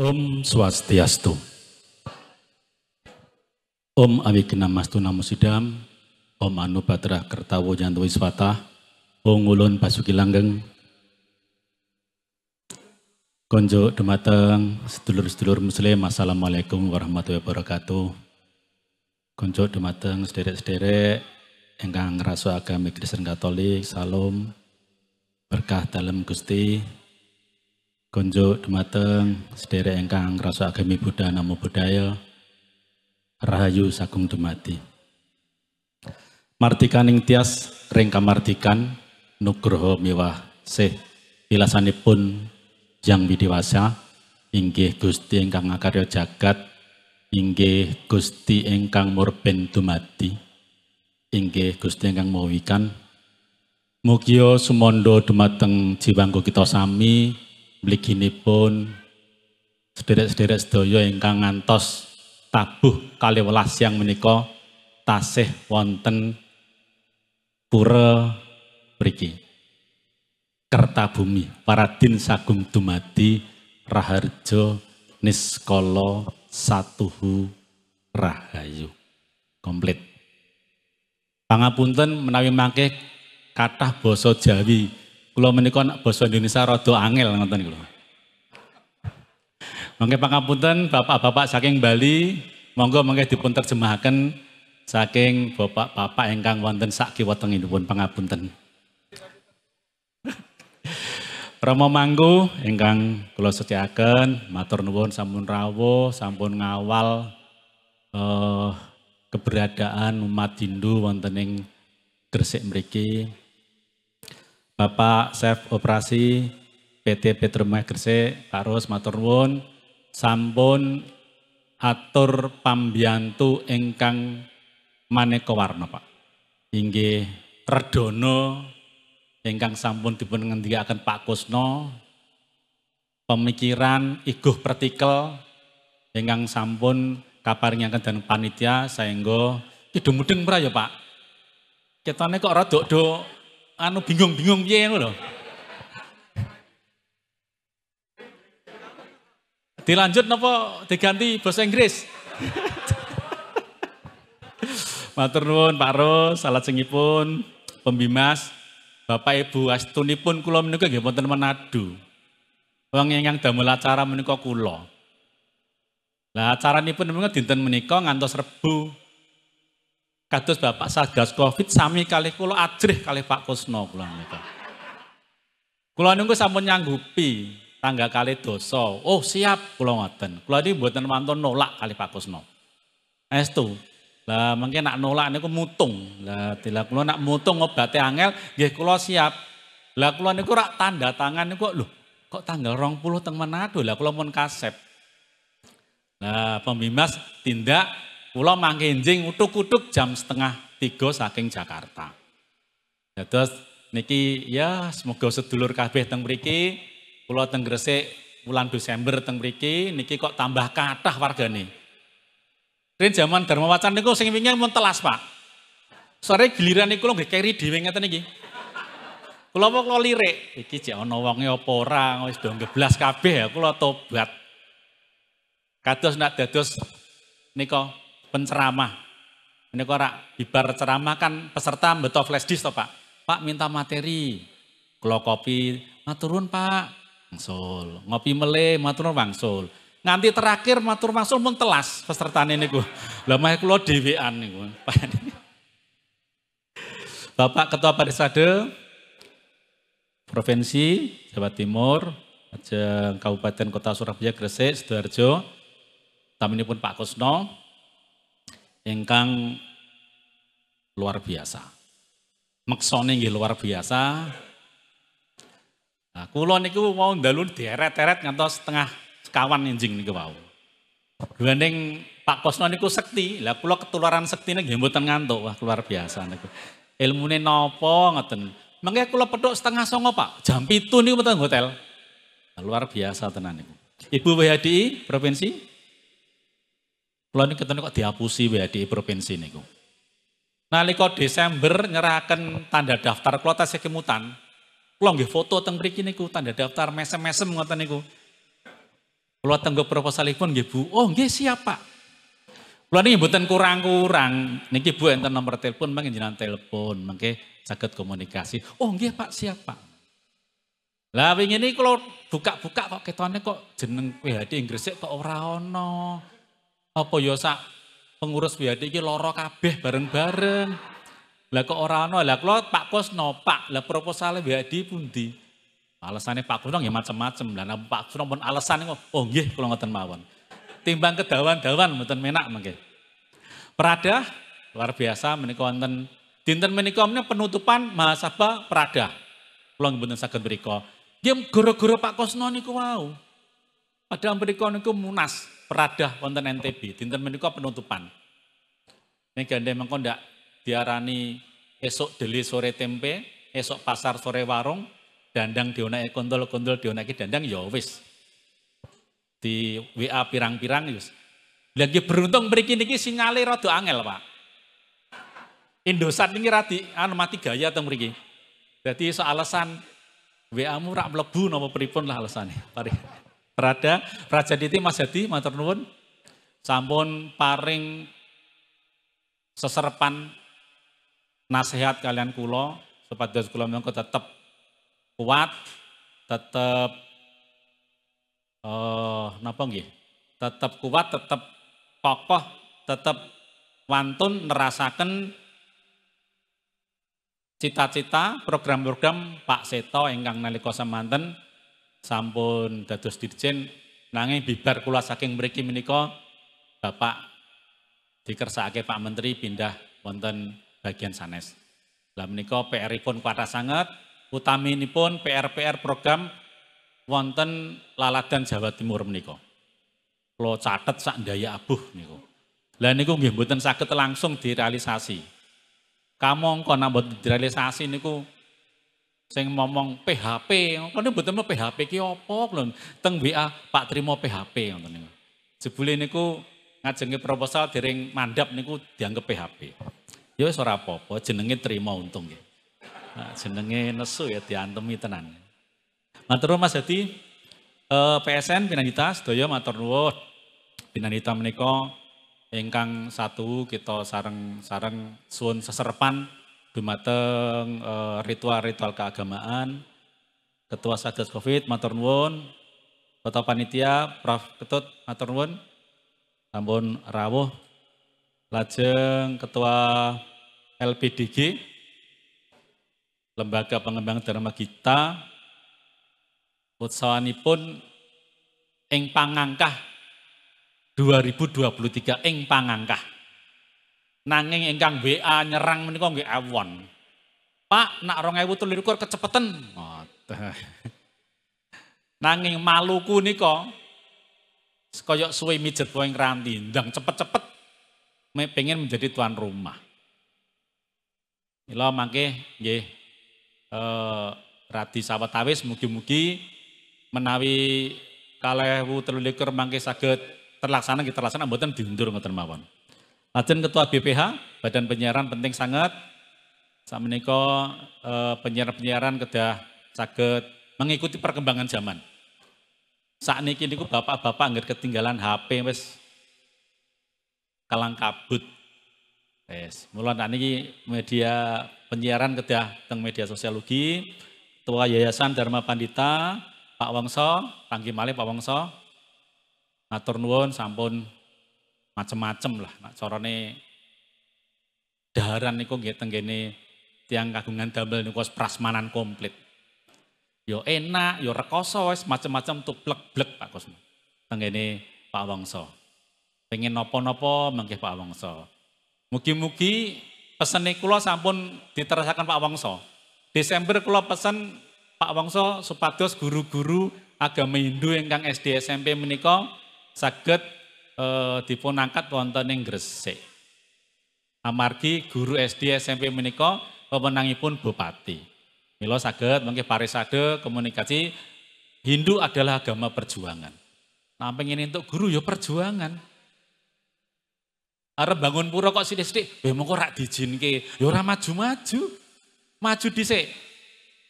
Om Swastiastu. Om namo Namusidam, Om Anu Batra Kertawo Jantui Wiswata, Om Ulun Basuki Langgeng, Konjo Demateng, sedulur-sedulur muslim, Assalamualaikum warahmatullahi wabarakatuh. Konjo Demateng, sederek-sederek, engkang ngerasa agama Kristen Katolik, salam, berkah dalam Gusti, Konjo dumateng sedherek engkang krasa agami Buddha namo budaya Rahayu sagung dumati. Martikaning tias ring martikan nugroho miwah sih wilasanipun Yang Widiwasa inggih Gusti ingkang ngakarya jagat inggih Gusti ingkang murben dumati inggih Gusti ingkang mawikan Mugia sumondo dumateng jiwangku kita sami pun sederek-sederek sedaya ingkang ngantos tabuh kali welas yang menika tasih wonten pura beriki kerta bumi paradin sagum dumadi raharjo niskolo satuhu rahayu komplit pangapunten menawi mangke katah boso Jawi kalau menika nak basa Indonesia Rodo angel ngoten kula. Mangke pangapunten bapak-bapak saking Bali, monggo mangke dipun terjemahaken saking bapak-bapak ingkang wonten sak kiwa tengipun pangapunten. Rama Manggu, ingkang kula setyakaken matur nuwun sampun rawuh, sampun ngawal eh, keberadaan umat Hindu wonten ing Gresik mriki Bapak Chef Operasi PT Petromah Gresik, Pak Ros matur sampun atur Pambiantu Engkang Maneko Warno Pak. Hingga redono Engkang sampun dipun akan Pak Kusno, pemikiran iguh pertikel Engkang sampun akan dan panitia saenggo kidumudeng pra ya Pak. Ketone kok rada dok anu bingung-bingung piye ngono lho. Dilanjut napa diganti bahasa Inggris? Matur nuwun Pak Ros, salat sengipun, pembimas, Bapak Ibu astunipun kula menika nggih wonten menadu. Wong ingkang damel acara menika kula. Lah acaranipun menika dinten menika ngantos Rebu Kados Bapak Satgas Covid sami kali kula ajrih kali Pak Kusno kula nika. Kula niku sampun nyanggupi tangga kali dosa. Oh, siap kula ngoten. Kula di mboten mantun nolak kali Pak Kusno. Estu. Lah mungkin nak nolak niku mutung. Lah tila kula nak mutung ngobati angel nggih kula siap. Lah kula niku rak tanda tangan niku lho kok tanggal 20 teng Manado lah kula pun kasep. Nah pembimas tindak Pulau mangkinjing utuk-utuk jam setengah tiga saking Jakarta. terus niki ya semoga sedulur kabeh teng mriki kula teng Gresik bulan Desember teng mriki niki kok tambah kathah wargane. Rin zaman Dharma Wacan niku sing wingi mun telas, Pak. Sore giliran niku lho nggih keri dhewe ngeten iki. Kula mau kula lirik, iki jek ana wonge apa ora, wis do ngeblas kabeh ya kula tobat. Kados nak dados nika penceramah. Ini rak bibar ceramah kan peserta betul flash disk toh Pak. Pak minta materi, kalau kopi, maturun Pak, wangsul. Ngopi mele, maturun wangsul. Nanti terakhir matur wangsul pun telas peserta ini. Lama mah lo dewean. Pak. Bapak Ketua Parisade Provinsi Jawa Timur, Kabupaten Kota Surabaya Gresik, Sidoarjo, taminipun Pak Kusno, ingkang luar biasa. Meksone nggih luar biasa. Nah, kula niku mau dalu dieret-eret ngantos setengah sekawan enjing niku wau. Gandeng Pak Kosno niku sekti, lah kula ketularan sekti nggih mboten ngantuk. Wah, luar biasa niku. Ilmune nopo ngoten. Mengke kula petuk setengah songo Pak, jam 7 niku mboten hotel. Nah, luar biasa tenan niku. Ibu WHDI provinsi kalau ini kita kok dihapusi di provinsi ini, niku. Nalika Desember nyerahkan tanda daftar kalau tasih kemutan. pulang nggak foto tentang mriki ini, tanda daftar mesem-mesem ini, niku. ke proposal proposalipun pun, Bu. Oh nggih siapa? Pak. ini niki kurang-kurang. Niki Bu enten nomor telepon mangke jalan telepon mangke sakit komunikasi. Oh nggih Pak siapa? Pak. Lah ini kalau buka-buka kok ketonnya kok jeneng WHD Inggrisnya e kok Oraono? orang apa ya sak pengurus BHD ini lorok kabeh bareng-bareng. Lah kok orang Lah Pak Kusno, Pak, lah proposal BHD di Alasannya Pak Kusno ya macam-macam. Lah Pak Kusno pun alasan kok oh nggih kalau ngoten mawon. Timbang kedawan-dawan mboten menak mungkin Prada luar biasa menikah wonten dinten ini penutupan mahasiswa Prada. Kula bener sakit mriku. Dia gara-gara Pak no niku Ada yang mriku niku munas peradah konten NTB, dinten menika penutupan. Nek gandhe mengko ndak diarani esok deli sore tempe, esok pasar sore warung, dandang dionake kontol, kontol dionake dandang ya wis. Di WA pirang-pirang ya wis. Lagi beruntung mriki niki sinyale rada angel, Pak. Indosat niki rati anu mati gaya teng mriki. Dadi iso alasan WA-mu rak mlebu napa pripun lah alasane. Mari. Raja Diti Mas Hadi matur nuwun. Sampun paring seserpan nasihat kalian Sobat supados Kulo mongko tetep kuat, tetep eh uh, napa nggih? Tetep kuat, tetep kokoh, tetep wantun nerasaken cita-cita program-program Pak Seto Enggang nalika semanten sampun dados dirjen nanging bibar kula saking mriki menika Bapak dikersakake Pak Menteri pindah wonten bagian sanes. Lah menika pr sangat utami ini pun PR-PR program wonten laladan Jawa Timur menika. Kula catet sak daya abuh niku. Lah niku nggih mboten langsung direalisasi. kamu kok nambah direalisasi niku Sing ngomong PHP, kene butuh mau PHP ki opo belum Teng WA Pak Trimo PHP ngoten niku. ini ku ngajenge proposal diring mandap niku dianggap PHP. yoi ya suara apa-apa, jenenge terima untung nggih. Nah, jenenge nesu ya diantemi tenan. Matur Mas Hadi, eh, PSN Binanita, sedaya matur nuwun. Binanita menika ingkang satu kita sarang sarang suan seserepan dumateng eh, ritual-ritual keagamaan, Ketua Satgas Covid matur nuwun, Ketua Panitia Prof Ketut matur nuwun, sampun rawuh lajeng Ketua LPDG Lembaga Pengembang Dharma Gita utsawanipun Eng pangangkah 2023 Eng pangangkah Nanging ingkang WA nyerang menika nggih awon. Pak, nak 2023 kecepetan. Nanging Maluku nika kaya suwe mijet poing ranti, ndang cepet-cepet pengen menjadi tuan rumah. Mila mangke nggih eh radi sawetawis mugi-mugi menawi kalih 23 mangke saged terlaksana kita terlaksana mboten diundur ngoten mawon. Lajen Ketua BPH, Badan Penyiaran penting sangat. Saat menikah penyiaran-penyiaran kedah sakit mengikuti perkembangan zaman. Saat ini niku bapak-bapak nggak ketinggalan HP wes kalang kabut. Wes, mulai ini media penyiaran kedah teng media sosiologi, Tua Yayasan Dharma Pandita, Pak Wongso, tangki Malik Pak Wongso, Atur nuwun sampun macem-macem lah. Nak corone daharan niku nggih tenggene tiang kagungan damel niku prasmanan komplit. Yo enak, yo rekoso wis macem-macem tuplek-blek blek Pak Kusmo. Tenggene Pak Wongso. Pengen nopo-nopo mangke Pak Wongso. Mugi-mugi pesen kula sampun diterasakan Pak Wongso. Desember kula pesen Pak Wongso supados guru-guru agama Hindu yang kang SD SMP menikah sakit eh, dipunangkat wonten ing Gresik. Amargi guru SD SMP menika pemenangipun bupati. Mila saged mangke parisade komunikasi Hindu adalah agama perjuangan. Nah, pengen untuk guru ya perjuangan. Arep bangun pura kok sithik-sithik, ya mengko rak dijinke? ya ora maju-maju. Maju dhisik.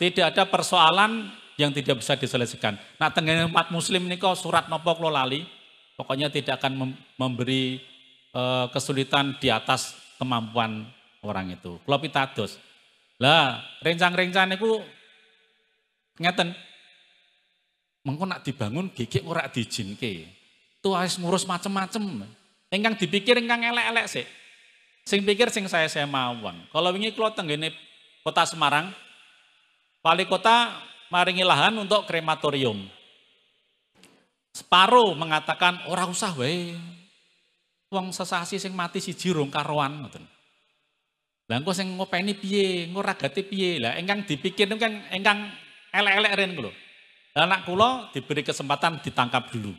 Tidak ada persoalan yang tidak bisa diselesaikan. Nah, tengene umat muslim nika surat nopo kula lali? Pokoknya tidak akan memberi eh, kesulitan di atas kemampuan orang itu. Klopitados. Lah, rencang-rencang itu ngeten. Mengko nak dibangun gigi ora diizinke. Tu harus ngurus macem-macem. Engkang dipikir engkang elek-elek sih. Sing pikir sing saya saya mawon. Kalau wingi kula tenggene kota Semarang, wali kota maringi lahan untuk krematorium. Separuh mengatakan ora usah wae. Wong sesasi sing mati siji rong karuan ngoten. Lah engko sing ngopeni piye, engko ragate piye? Lah engkang dipikir kan engkang elek-elek ren lho. Lah anak kula diberi kesempatan ditangkap dulu.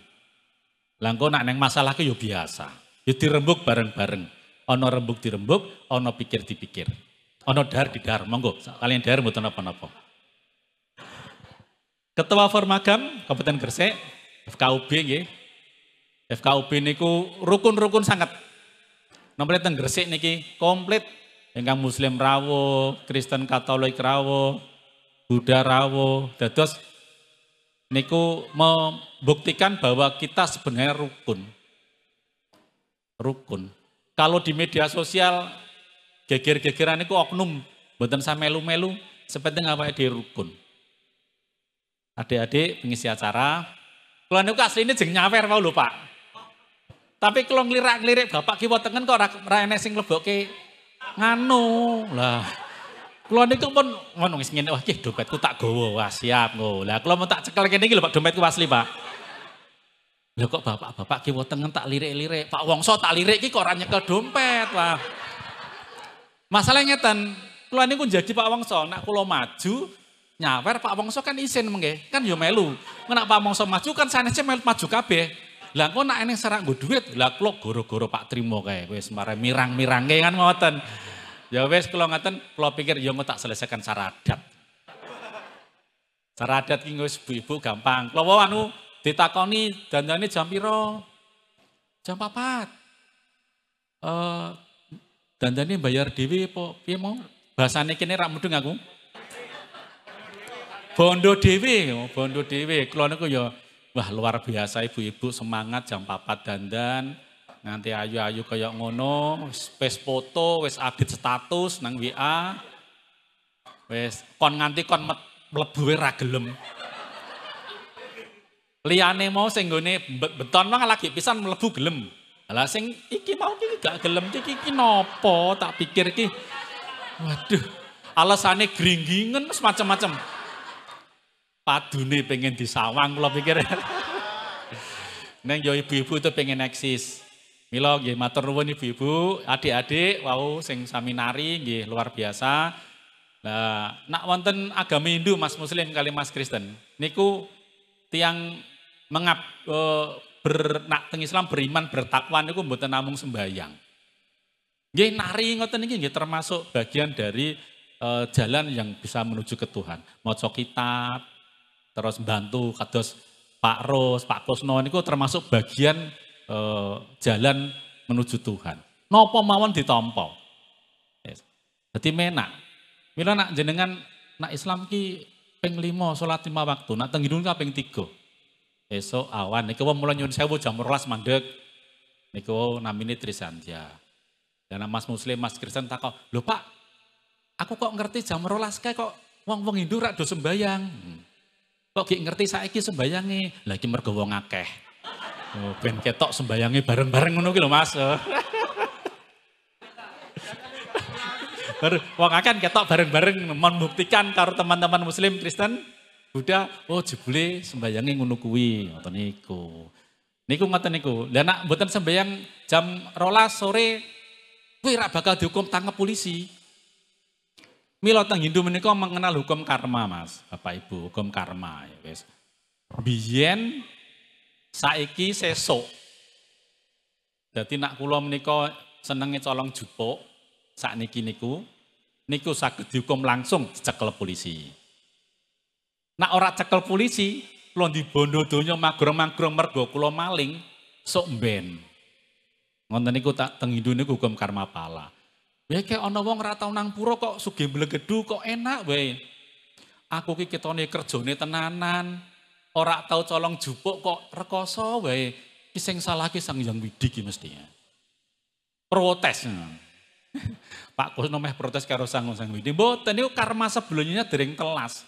Lah engko nak neng masalah ki yo biasa. Yo dirembuk bareng-bareng. Ana rembuk dirembuk, ana pikir dipikir. Ana di dar, monggo. Kalian dar mboten apa-apa. Ketua Formagam Kabupaten Gresik FKUB nggih. FKUB niku rukun-rukun sangat. Nomor teng Gresik niki komplit ingkang muslim rawuh, Kristen Katolik rawuh, Buddha rawuh. Dados niku membuktikan bahwa kita sebenarnya rukun. Rukun. Kalau di media sosial geger-gegeran niku oknum, mboten sama melu-melu, sepenting apa di rukun. Adik-adik pengisi acara, kalau asli ini jeng nyawer mau lho, Pak. Tapi kalau ngelirak-ngelirik bapak kiwa tengen kok orang enek sing oke nganu. Lah, Kalau itu pun ngono wis oke wah kih dompetku tak gawa, wah siap Lah kalau mau tak cekal lagi iki lho Pak dompetku asli, Pak. Lah kok bapak-bapak kiwa tengen tak lirik-lirik, Pak Wongso tak lirik iki kok ke nyekel dompet, lah. Masalahnya ngeten, ini pun jadi Pak Wongso, nak kalau maju nyawer Pak Wongso kan isin mengge, kan yo melu. Nek Pak Wongso maju kan sanesnya melu maju kabe Lah kok nak eneng serak gue duit, lah klo goro-goro Pak Trimo kayak gue semarang mirang kayak kan ngawatan. Ya wes kalau ngoten, kalau pikir yo ya tak selesaikan saradat. Saradat kini gue ibu-ibu gampang. bawa nu ditakoni ini jam piro? Jam papat. Eh uh, ini bayar dewi po, piye mau? Bahasane kini rak mudeng aku bondo dhewe, oh, bondo dhewe. keluarnya niku ya wah luar biasa ibu-ibu semangat jam 4 dandan, nanti ayu-ayu kayak ngono, wis foto, wis update status nang WA. Wis kon nganti kon mlebu ra Liane mau sing beton mang lagi pisan melebu gelem. Lah sing iki mau iki gak gelem iki iki nopo tak pikir iki. Waduh, alasannya gringgingen semacam-macam padune pengen disawang kula pikir. Neng yo ibu-ibu itu pengen eksis. Milo nggih matur nuwun ibu-ibu, adik-adik wau sing sami nari nggih luar biasa. Nah, nak wonten agama Hindu Mas Muslim kali Mas Kristen. Niku tiang mengap e, ber, nak teng Islam beriman bertakwa niku mboten namung sembahyang. Nggih nari ngoten iki termasuk bagian dari e, jalan yang bisa menuju ke Tuhan. Maca kitab, terus bantu kados Pak Ros, Pak Kusno niku termasuk bagian e, jalan menuju Tuhan. Nopo mawon ditompo. Yes. Jadi menak. Mila nak jenengan nak Islam ki ping 5 salat lima waktu, nak teng ka ping 3. Esok awan niku mulai nyun sewu jam 12 mandek. Niku namine Trisantya. Dan Mas Muslim, Mas Kristen takok, "Lho Pak, aku kok ngerti jam 12 kayak kok wong-wong Hindu rak do sembayang." Hmm. Kok gak ngerti saiki sembayange? Lah lagi mergo wong Oh, ben ketok sembayangi bareng-bareng ngono lho Mas. Oh. wong akan ketok bareng-bareng membuktikan karo teman-teman muslim Kristen Buddha oh jebule sembayangi ngono kuwi ngoten niku. Niku ngoten niku. Lah nek mboten sembayang jam rolas sore kuwi rak bakal dihukum tangkap polisi. Mila teng Hindu menika mengenal hukum karma, Mas. Bapak Ibu, hukum karma ya guys. Biyen saiki sesuk. Jadi nak kula menika senenge colong jupuk niki niku niku saged dihukum langsung cekel polisi. Nak ora cekel polisi, kula dibondo donya magrong-magrong mergo kula maling sok ben. Ngonten niku tak teng Hindu niku hukum karma pala. Ya kayak ono wong ratau nang puro kok sugi belegedu kok enak wae. Aku ki ketone kerjone tenanan, ora tau colong jupuk kok rekoso wae. Kiseng salah Sang Yang Widi ki mestinya. Protes. Pak Kusno nomeh protes karo Sang Sang Widi. Bo, niku karma sebelumnya dering telas.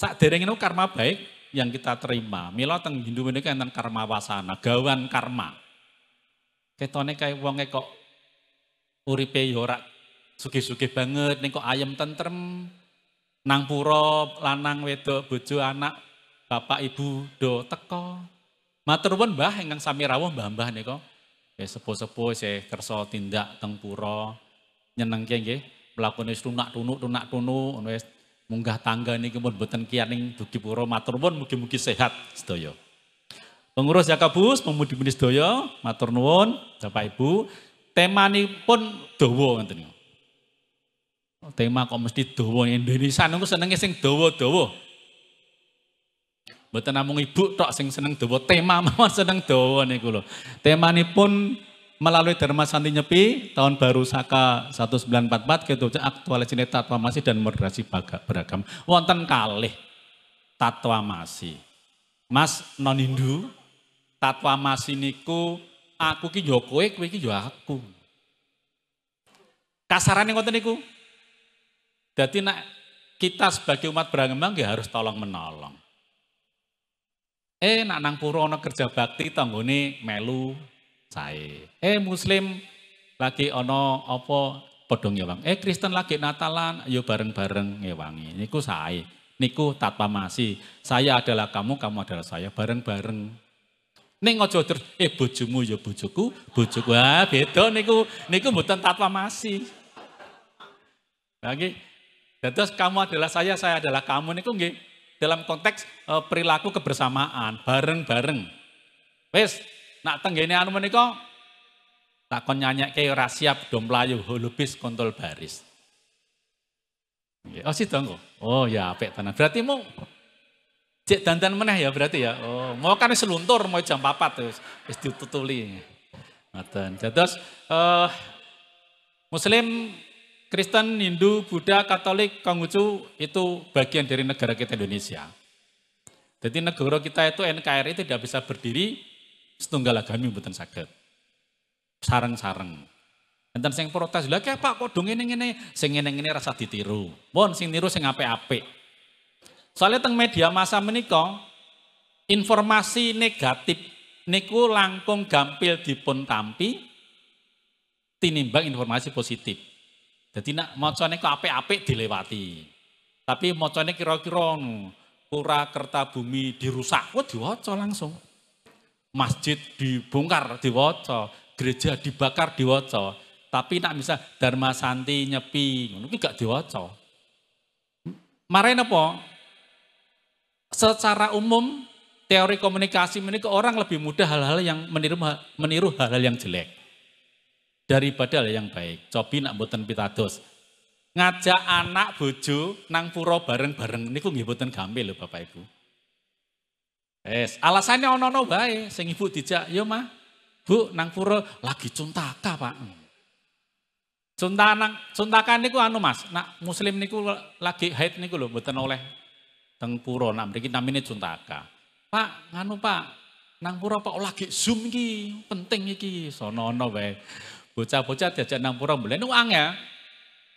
Sak dering niku karma baik yang kita terima. Milo teng Hindu menika enten karma wasana, gawan karma. Ketone kayak wongnya kok uripe Yorak ora suki banget ning kok ayem tentrem nang puro, lanang wedok bojo anak bapak ibu do teko matur pun mbah ingkang sami rawuh mbah-mbah kok. ya sepo-sepo, saya kerso tindak teng puro, pura nyenengke melakukan mlakune tunak tunuk tunak tunuk ngono munggah tangga ini kemudian beten kian ning Dugi puro, matur pun mugi-mugi sehat sedaya. Pengurus Yakabus, pemudi-pemudi sedaya, matur nuwun Bapak Ibu, tema ini pun dowo ngoten. Tema kok mesti dowo Indonesia nunggu senenge sing dowo-dowo. Mboten namung ibu tok sing seneng dowo, tema mawon seneng dawa niku ini pun melalui Dharma Santi Nyepi tahun baru Saka 1944 gitu aktualisasi masih dan moderasi beragam. Wonten kalih masih Mas non Hindu masih niku Aku ki yo kowe, kowe ki yo aku. Kasarane ngoten niku. Dadi nak kita sebagai umat beragama ya harus tolong menolong. Eh nak nang pura ana kerja bakti tanggone melu saya. Eh muslim lagi ono apa padha ngewang. Eh Kristen lagi Natalan ayo bareng-bareng ngewangi. Niku saya, Niku masih. Saya adalah kamu, kamu adalah saya bareng-bareng. Neng jodoh terus eh bojomu ya bojoku, bojoku. Wah, beda niku niku mboten tatwa masih. Nah, Lagi, dan terus kamu adalah saya, saya adalah kamu niku nggih dalam konteks e, perilaku kebersamaan, bareng-bareng. Wis, nak tenggene anu menika takon nyanyake ora siap do mlayu holubis kontol baris. Oh, sih Oh, ya apik tenan. Berarti mau Cek dandan meneh ya berarti ya. Oh, mau kan seluntur mau jam 4 terus wis ditutuli. Ngoten. Dados eh muslim Kristen, Hindu, Buddha, Katolik, Konghucu itu bagian dari negara kita Indonesia. Jadi negara kita itu NKRI tidak bisa berdiri setunggal agami buatan sakit. Sarang-sarang. Enten sing protes, lah kayak Pak kok dong ini ini, sing ini ini rasa ditiru. Bon, sing niru sing ape-ape. Soalnya teng media masa menikah, informasi negatif niku langkung gampil dipun tampi tinimbang informasi positif. Jadi nak mocone kok apik-apik dilewati. Tapi mocone kira-kira pura kerta bumi dirusak, wah diwaca langsung. Masjid dibongkar diwaca, gereja dibakar diwaca. Tapi nak bisa Dharma Santi nyepi, ngono gak diwaca. Mare apa? secara umum teori komunikasi ke orang lebih mudah hal-hal yang meniru meniru hal-hal yang jelek daripada hal yang baik. Cobi nak buatan pitados. Ngajak anak bojo nang pura bareng-bareng niku kok boten gampil loh Bapak Ibu. Es, alasannya ono-ono baik, sing ibu dijak, "Yo mah, Bu nang pura lagi cuntaka, Pak." Cunta nang cuntakan niku anu Mas, nak muslim niku lagi haid niku lo buatan oleh teng pura nah mriki namine Juntaka. Pak, nganu Pak, nang pura Pak oh, lagi Zoom iki, penting iki. Sono-ono wae. Bocah-bocah diajak nang pura mulai niku angel.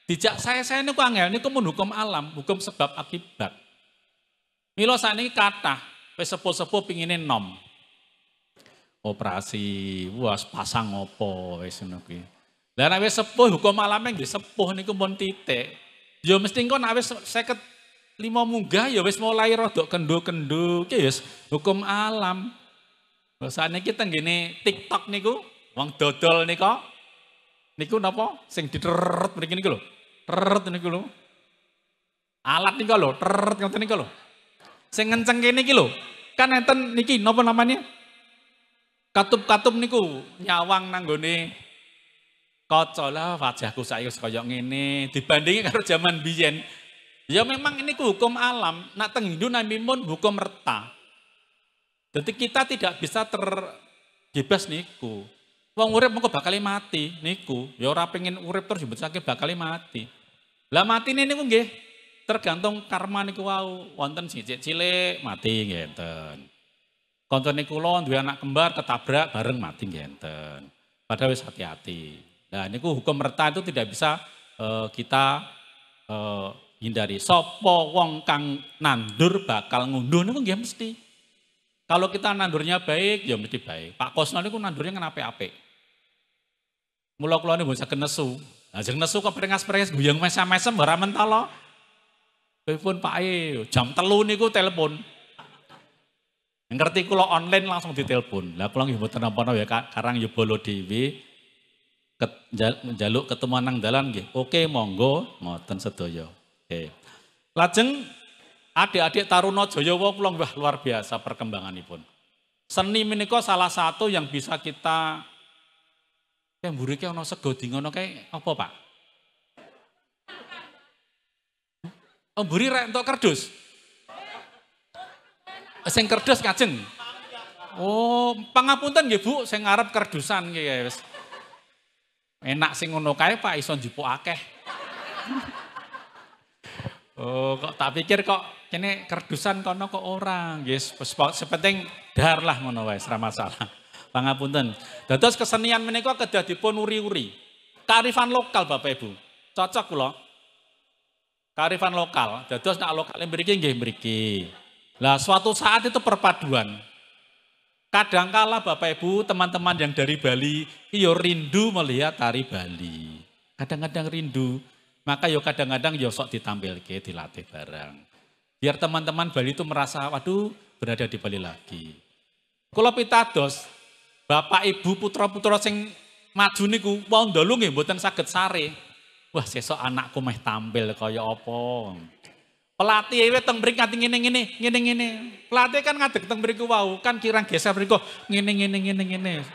Dijak saya-saya niku ya, ini mun hukum alam, hukum sebab akibat. Milo sakniki kata, wis sepuh-sepuh pinginin nom. Operasi, buas pasang opo wis ngono kuwi. Lah nek wis sepuh hukum alame nggih sepuh niku pun titik. Ya mesti engko nek wis 50 lima munggah ya wis mulai rodok kendu kendu ki yes. Ya hukum alam. Biasanya kita gini TikTok niku, wong dodol niku. Niku napa? Sing diteret begini niku lho. Teret niku lo, Alat niko lo, teret ngerti niko lo, Sing ngenceng gini iki Kan enten niki napa namanya? Katup-katup niku nyawang nanggone kocola wajahku saya kaya ini dibandingin kalau zaman biyen Ya memang ini hukum alam, nak teng Hindu namimun hukum reta. Jadi kita tidak bisa terbebas niku. Wong urip mengko bakal mati niku. Ya ora pengen urip terus dibesake bakal mati. Lah mati ini niku nggih tergantung karma niku wau. Wonten siji cilik mati ngenten. niku lho duwe anak kembar ketabrak bareng mati ngenten. Padahal wis hati-hati. Nah niku hukum merta itu tidak bisa uh, kita uh, hindari. Sopo wong kang nandur bakal ngunduh niku nggih mesti. Kalau kita nandurnya baik ya mesti baik. Pak Kosno niku nandurnya kenapa-apik. Mula kula niku saged nesu. Lah jeneng nesu kok peringas prengas guyang mesem-mesem ora lo. Oh. Telepon Pak E, jam telu niku telepon. ngerti kula online langsung ditelepon. Lah kula nggih mboten napa ya karang ya bolo dhewe. Ket, jaluk ketemuan nang dalan nggih. Oke, monggo ngoten sedaya. Oke. Lajeng adik-adik Taruna Jayawa pulang wah luar biasa perkembangan pun. Seni menika salah satu yang bisa kita kayak mburike ana sego di ngono apa, Pak? Emburi oh, rek entuk kerdus. Sing kerdus kajeng. Oh, pangapunten nggih Bu, sing arep kerdusan nggih ya, wis. Enak sing ngono kae Pak iso njupuk akeh. Oh, kok tak pikir kok kene kerdusan kono kok orang. Yes, sepenting dahar lah ngono wae, ora masalah. Pangapunten. Dados kesenian menika kedah dipun uri-uri. Karifan lokal Bapak Ibu. Cocok kula. Karifan lokal. Dados nak lokal mriki nggih mriki. Lah suatu saat itu perpaduan. Kadangkala Bapak Ibu, teman-teman yang dari Bali, iyo rindu melihat tari Bali. Kadang-kadang rindu maka yo kadang-kadang yo sok ditampil ke, dilatih bareng. Biar teman-teman Bali itu merasa, waduh berada di Bali lagi. Kalau pitados, bapak ibu putra-putra sing maju niku wong dalu nggih buatan sakit sare. Wah, sesok anakku meh tampil kaya apa. Pelatih ewe teng beri ngati ngene-ngene, ngene-ngene. Pelatih kan ngadeg teng beri wau, kan kirang geser mriku ngene-ngene ngene-ngene.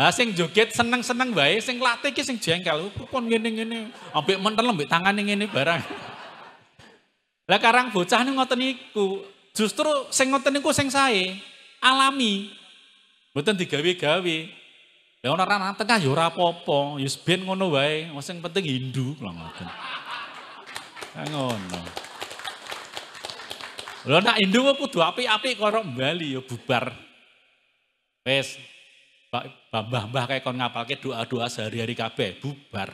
Ah sing joget seneng-seneng wae, sing latih ki sing jengkel. pun ngene-ngene, ambek mentel ambek tangane ngene barang. Lah karang bocah nih ngoten niku. Justru sing ngoten niku sing sae, alami. Mboten digawe-gawe. Lah ora ana tengah ya ora apa-apa, ya ben ngono wae. Sing penting Hindu lah ngoten. Ngono. Lho nak Hindu kudu apik-apik kok bali ya bubar. Wes mbah-mbah kayak kon ngapalke doa-doa sehari-hari kabeh bubar.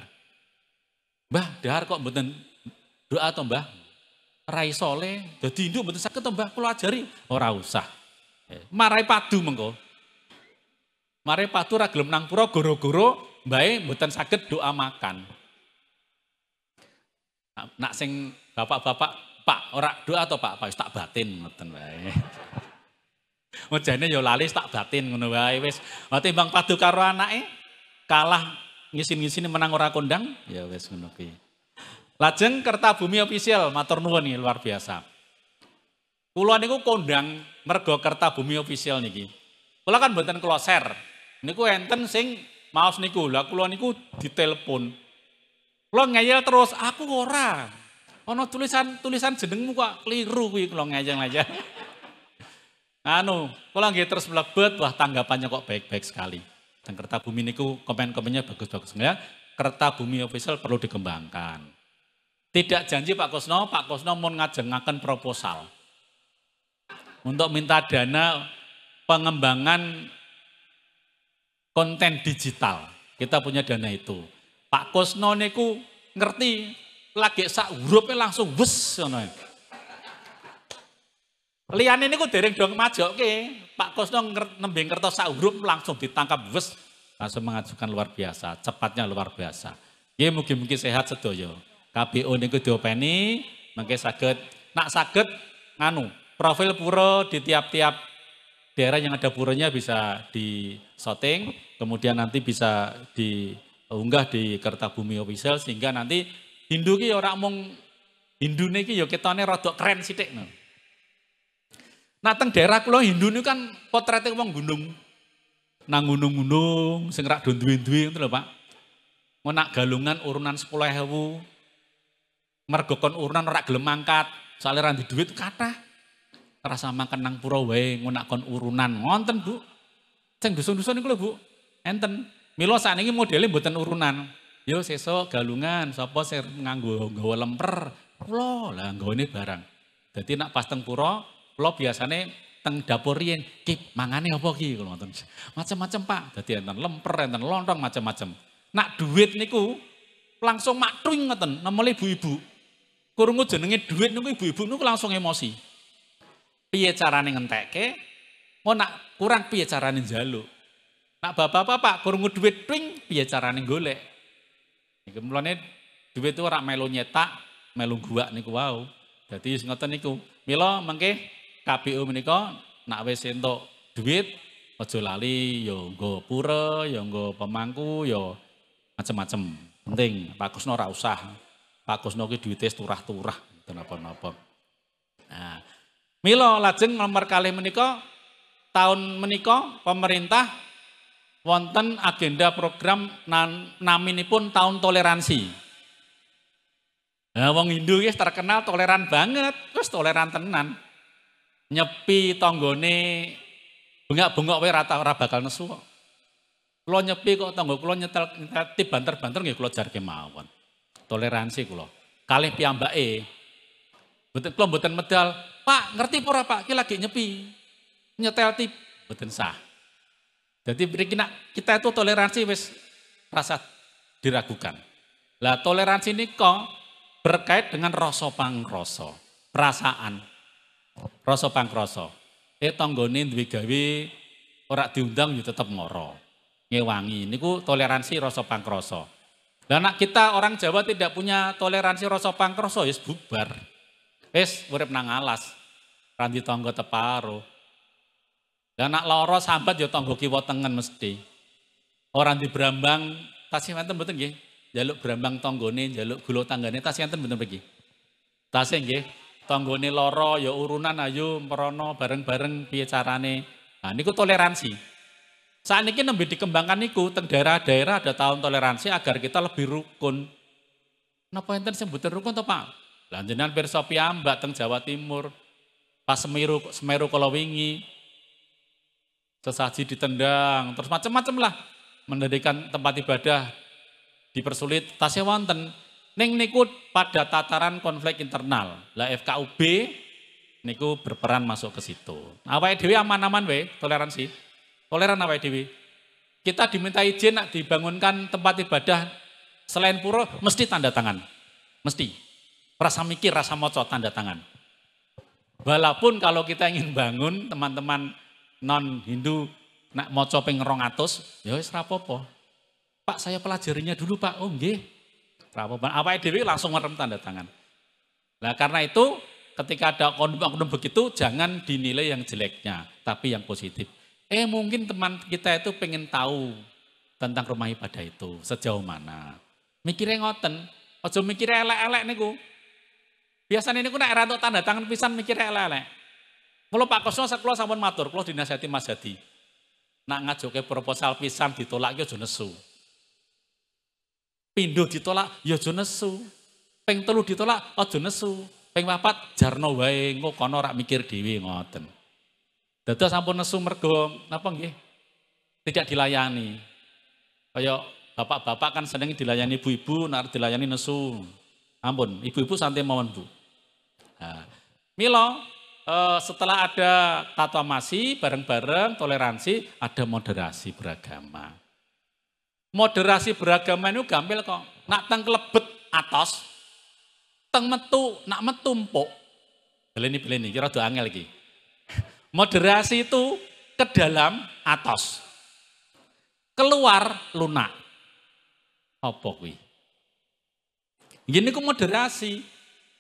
Mbah, dahar kok mboten doa atau Mbah? Rai soleh, dadi induk mboten saged to, Mbah, kula ajari. Ora usah. Eh, marai padu mengko. Marai padu ra gelem nang pura goro-goro mbae mboten saged doa makan. Nak sing bapak-bapak, Pak, orang doa atau Pak? Pak tak batin mboten wae. Wajahnya ya lali tak batin ngono wae wis. Mati Bang Padu karo anake kalah ngisin-ngisin menang ora kondang ya wis ngono kuwi. Lajeng kerta bumi official matur nuwun nih luar biasa. Kula niku kondang mergo kerta bumi official niki. Kula kan mboten kula share. Niku enten sing maos niku. Lah kula niku ditelepon. Kula ngeyel terus aku ora. Ono tulisan tulisan jenengmu kok keliru kuwi kula ngeyel aja. Anu, kalau nggih terus melebet, wah tanggapannya kok baik-baik sekali. Dan kereta bumi niku komen-komennya bagus-bagus ya. Kereta bumi official perlu dikembangkan. Tidak janji Pak Kosno, Pak Kosno mau ngajengakan proposal untuk minta dana pengembangan konten digital. Kita punya dana itu. Pak Kosno niku ngerti lagi sak hurufnya langsung wes ngono. Lian ini ku dereng dong Oke. Pak Kosno nembing kertas sak langsung ditangkap bus. langsung mengajukan luar biasa, cepatnya luar biasa. Ya mungkin-mungkin sehat sedoyo. KBO ku diopeni, mungkin sakit, nak sakit, nganu profil puro di tiap-tiap daerah yang ada puranya bisa di shooting, kemudian nanti bisa diunggah di Kertabumi official sehingga nanti Hindu ki orang mung Hindu niki yo ya ketone rodok keren sithik. Nah. Nah teng daerah kulo Hindu ini kan potretnya ngomong gunung. Nang gunung-gunung sengrak rak do itu duwe ngoten lho Pak. galungan urunan sepuluh hewu. mergokon urunan rak gelem saliran di duit kata, Rasa makan nang pura mau nak kon urunan. Ngonten, Bu. Ceng dusun-dusun itu lho, Bu. Enten. Milo saat ini modelnya buatan urunan. Yo sesuk galungan sopo saya nganggo nggawa lemper, lo lah ini barang. jadi nak pas teng pura Kula biasane teng dapur yang "Ki, mangane apa ki?" kula macam macam-macam Pak. jadi enten lemper, enten lontong macam-macam. Nak duit niku langsung mak tuing ngoten, nemeli ibu-ibu. Kurungu jenenge duit niku ibu-ibu niku langsung emosi. Piye carane ngentekke? Mau oh, nak kurang piye carane jaluk Nak bapak-bapak kurungu duit tuing piye carane golek? Niku duit itu orang melu nyetak, melu gua niku Wow. Jadi ngoten niku. Milo mangke KPU menika nak wis entuk duit aja lali ya nggo pura, ya nggo pemangku, ya macam-macam Penting Pak Kusno ora usah. Pak Kusno ki duwite turah-turah napa-napa. Nah, milo lajeng nomor kali menika tahun menika pemerintah wonten agenda program nan, naminipun tahun toleransi. Nah, wong Hindu ya terkenal toleran banget, terus toleran tenan nyepi tanggane bengak-bengok wae rata ora bakal nesu kok. Kula nyepi kok tangga kula nyetel tip banter-banter nggih kula jarke mawon. Toleransi kula. Kalih piyambake mboten kula mboten medal, Pak, ngerti apa Pak, ki lagi nyepi. Nyetel tip mboten sah. Jadi nak kita itu toleransi wis rasa diragukan. Lah toleransi ini kok berkait dengan rasa pangroso, perasaan, Rasa pangkrasa. Eh tanggane duwe gawe ora diundang ya tetep ngoro. Ngewangi niku toleransi rasa pangkrasa. Lah nek kita orang Jawa tidak punya toleransi rasa pangkrasa wis bubar. Wis urip nang alas. Randi tangga teparo. Lah nek lara sambat ya tangga kiwa tengen mesti. orang di brambang tasih wonten mboten nggih. Jaluk brambang tanggane, jaluk gula tanggane tasih wonten mboten mriki. Tasih nggih. E tanggone loro ya urunan ayo merono bareng-bareng piye carane. Nah niku toleransi. Saat ini lebih dikembangkan niku teng daerah-daerah ada tahun toleransi agar kita lebih rukun. Napa enten sing butuh rukun to, Pak? Lah jenengan pirsa piyambak teng Jawa Timur. Pas Semeru Semeru kala wingi sesaji ditendang, terus macam-macam lah mendirikan tempat ibadah dipersulit tasnya wonten Neng niku pada tataran konflik internal. Lah FKUB niku berperan masuk ke situ. Awake Dewi aman-aman we, toleransi. Toleran awake Dewi. Kita diminta izin nak dibangunkan tempat ibadah selain pura mesti tanda tangan. Mesti. Rasa mikir, rasa moco tanda tangan. Walaupun kalau kita ingin bangun teman-teman non Hindu nak moco ping 200, ya serapopo. Pak saya pelajarinya dulu Pak. Oh enggak. Prabowo, Apa Dewi langsung merem tanda tangan. Nah karena itu ketika ada oknum-oknum begitu jangan dinilai yang jeleknya, tapi yang positif. Eh mungkin teman kita itu pengen tahu tentang rumah ibadah itu sejauh mana. Mikirnya ngoten, ojo mikirnya elek-elek niku. Biasanya ini niku naik ra tanda tangan pisan mikirnya elek-elek. Kalau Pak Kosno keluar sampun matur, keluar dinasihati Mas Hadi. Nak ke proposal pisan ditolak yo ya jonesu. Pindu ditolak ya aja nesu. Ping telu ditolak aja nesu. peng papat jarno wae engko kono rak mikir dhewe ngoten. Dados sampun nesu mergo napa nggih? Tidak dilayani. Kaya bapak-bapak kan seneng dilayani ibu-ibu, ntar dilayani nesu. Ampun, ibu-ibu santai mau Bu. Nah, Milo, eh, setelah ada tatwa masih bareng-bareng toleransi, ada moderasi beragama. Moderasi beragama ini gampil kok. Nak teng kelebet atas, teng metu, nak metumpuk ini, beli ini, kira doa angel lagi. Moderasi itu ke dalam atas, keluar lunak. Apa kuwi? Ini ku moderasi.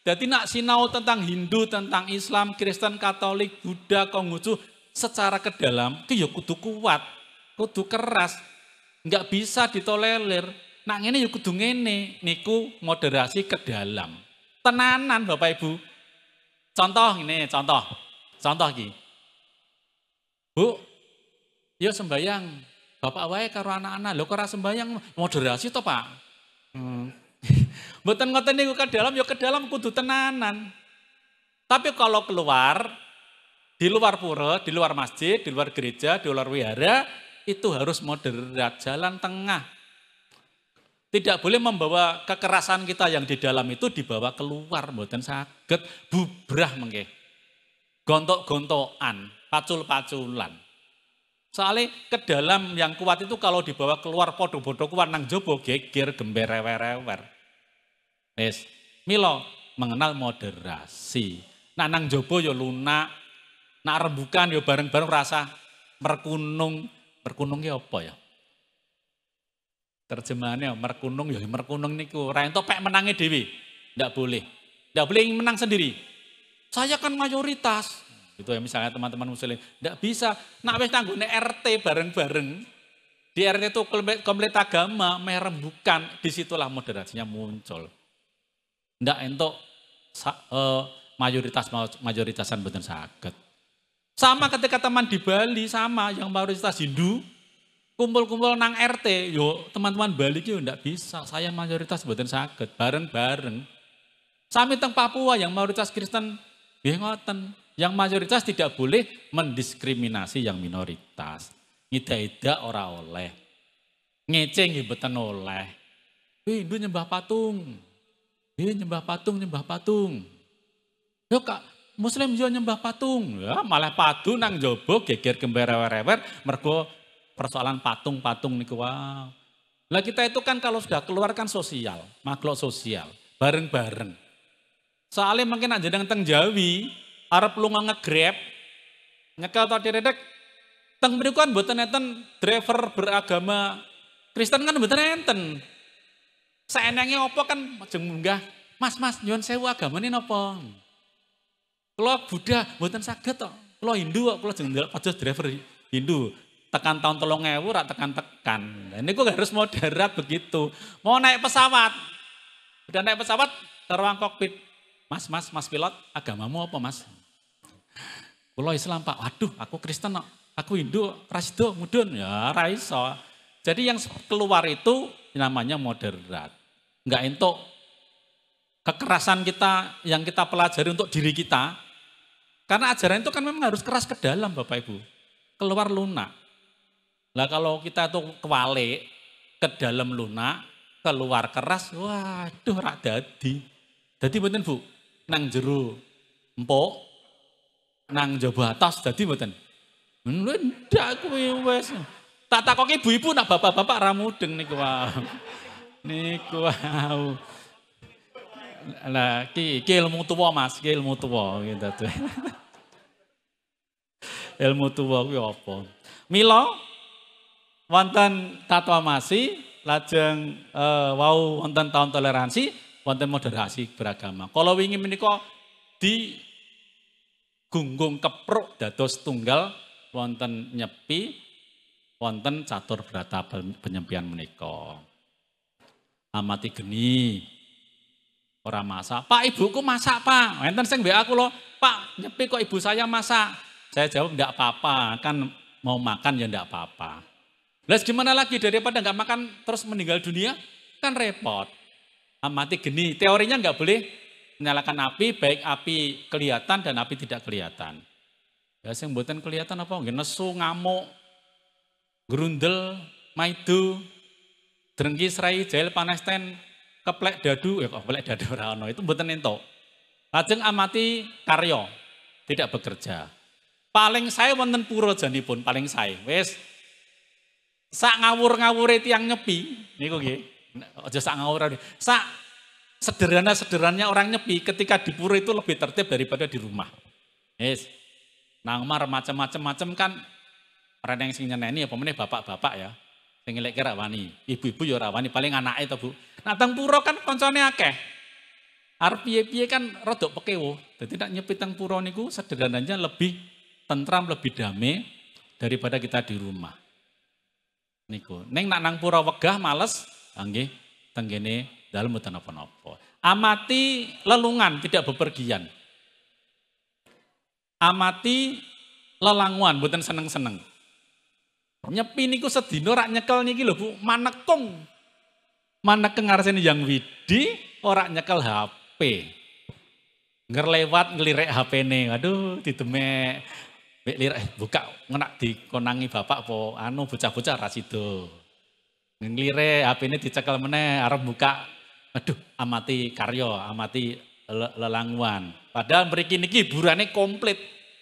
Jadi nak sinau tentang Hindu, tentang Islam, Kristen, Katolik, Buddha, Konghucu secara ke dalam, itu ya kudu kuat, kudu keras, nggak bisa ditolerir. Nah ini yuk ya kudu ngene, niku moderasi ke dalam. Tenanan Bapak Ibu. Contoh ini, contoh. Contoh iki. Bu, yuk ya sembayang. Bapak wae karo anak-anak. Lho kok sembayang moderasi to, Pak? Hmm. Mboten ngoten niku ke dalam yuk ya ke dalam kudu tenanan. Tapi kalau keluar di luar pura, di luar masjid, di luar gereja, di luar wihara, itu harus moderat, jalan tengah. Tidak boleh membawa kekerasan kita yang di dalam itu dibawa keluar, buatan sakit, bubrah mengke. Gontok-gontokan, pacul-paculan. Soalnya ke dalam yang kuat itu kalau dibawa keluar podo-podo kuat nang jobo geger gember rewer-rewer. Yes. Milo mengenal moderasi. Nah nang jobo yo ya lunak, nak rembukan yo ya bareng-bareng rasa merkunung, Merkunung ya apa ya? Terjemahannya merkunung ya merkunung niku kurang. Itu pek menangnya Dewi. Tidak boleh. tidak boleh menang sendiri. Saya kan mayoritas. Itu ya misalnya teman-teman muslim, Tidak bisa. Nak wis RT bareng-bareng. Di RT itu komplit, komplit agama merembukan, disitulah moderasinya muncul. Tidak entok uh, eh, mayoritas mayoritasan benar sakit. Sama ketika teman di Bali, sama yang mayoritas Hindu, kumpul-kumpul nang RT, yo teman-teman Bali yo ndak bisa, saya mayoritas buatan sakit, bareng-bareng. Sama teng Papua yang mayoritas Kristen, bingotan. yang mayoritas tidak boleh mendiskriminasi yang minoritas. Ngida-ida ora oleh. Ngece ngibetan oleh. Hindu nyembah patung. Dia nyembah patung, nyembah patung. Yo kak, Muslim juga nyembah patung, ya, malah padu nang jobo geger gembera rewer mergo persoalan patung-patung niku wow. Lah kita itu kan kalau sudah keluarkan sosial, makhluk sosial, bareng-bareng. Soalnya mungkin aja dengan teng Jawi, Arab lu nggak ngegrab, nyekel atau diredek, teng beriku kan buatan enten driver beragama Kristen kan buatan enten. Seenengnya opo kan macam munggah, mas mas nyuwun sewa agama ini nopo. Kalau Buddha buatan sakit kok. Kalau Hindu kok, kalau jengkel, pajak driver Hindu. Tekan tahun tolong ewu, rak tekan-tekan. Nah, ini kok harus moderat begitu. Mau naik pesawat. Udah naik pesawat, ke ruang kokpit. Mas, mas, mas pilot, agamamu apa mas? Kalau Islam pak, waduh aku Kristen kok. Aku Hindu, Rasidu, Mudun. Ya, Raiso. Jadi yang keluar itu namanya moderat. Enggak untuk kekerasan kita yang kita pelajari untuk diri kita karena ajaran itu kan memang harus keras ke dalam Bapak Ibu. Keluar lunak. Lah kalau kita tuh kewalik ke dalam lunak, keluar keras, waduh rak dadi. Dadi mboten Bu, nang jero empuk, nang jaba atas dadi mboten. Lho ndak kuwi wis. Tak ibu-ibu nah bapak-bapak ramudeng mudeng niku wae. Niku wae. Lah ki ki ilmu tuwa Mas, ki ilmu tuwa gitu. tuh. ilmu tuwa gue apa? Milo, wonten tatwa masih, lajeng uh, wau wonten tahun toleransi, wonten moderasi beragama. Kalau ingin menikah di gunggung kepruk dados tunggal wonten nyepi wonten catur berata penyempian menika. Amati geni Orang masak. Pak ibuku masak pak. Enten sing aku loh. Pak nyepi kok ibu saya masak. Saya jawab enggak apa-apa. Kan mau makan ya enggak apa-apa. Lalu gimana lagi daripada nggak makan terus meninggal dunia? Kan repot. Amati ah, geni. Teorinya nggak boleh menyalakan api. Baik api kelihatan dan api tidak kelihatan. Ya sing buatan kelihatan apa nggih ngamuk gerundel, maidu drengki serai panas panesten keplek dadu, ya keplek dadu rano itu buatan entok. Lajeng amati karyo, tidak bekerja. Paling saya wonten pura pun paling saya. Wes sak ngawur ngawur itu yang nyepi nih kok gitu, Aja sak ngawur. Sak sederhana-sederhananya orang nyepi ketika di pura itu lebih tertib daripada di rumah. Yes. Nangmar macam-macam macam kan yang sing nyeneni ya pemenih bapak-bapak ya. Sing kira wani, ibu-ibu ya ora wani, paling anake itu Bu. Nah, teng pura kan koncone akeh. Arep piye-piye kan rodok pekewo. Dadi nek nyepi teng pura niku sederhananya lebih tentram, lebih damai daripada kita di rumah. Niku, neng nak nang pura wegah males, ah, nggih tenggene dalem mboten apa-apa. Amati lelungan tidak bepergian. Amati lelanguan mboten seneng-seneng. Nyepi niku sedino rak nyekel niki lho Bu, manekung. Manekeng arsene yang widi ora nyekel HP. Ngerlewat ngelirek HP-ne. Aduh, didemek. Mek lirik buka ngenak dikonangi bapak po anu bocah-bocah ra sido. Ngelire HP-ne dicekel meneh arep buka. Aduh, amati karyo, amati lelanguan. Padahal mriki niki hiburane komplit.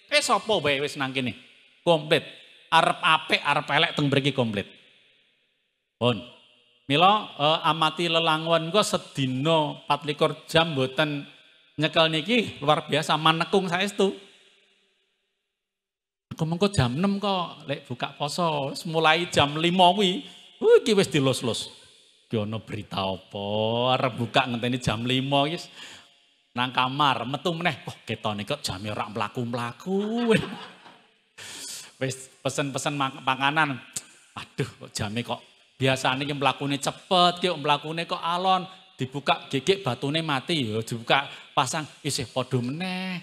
Eh sapa wae wis nang kene? Komplit arep apik arep elek teng mriki komplit. Pun. Bon. Mila uh, amati lelangon kok sedina 24 jam mboten nyekel niki luar biasa manekung saya itu. Aku mengko jam 6 kok lek buka poso mulai jam 5 kuwi. Uh, iki wis dilus-lus. Ki ono berita apa? Arep buka ngenteni jam 5 wis nang kamar metu meneh kok ketone kok jam ora mlaku-mlaku. wis pesen-pesen makanan. Aduh, kok jame kok biasanya yang melakukannya cepet, yang melakukannya kok alon, dibuka gigit nih mati yo, dibuka pasang isih podo meneh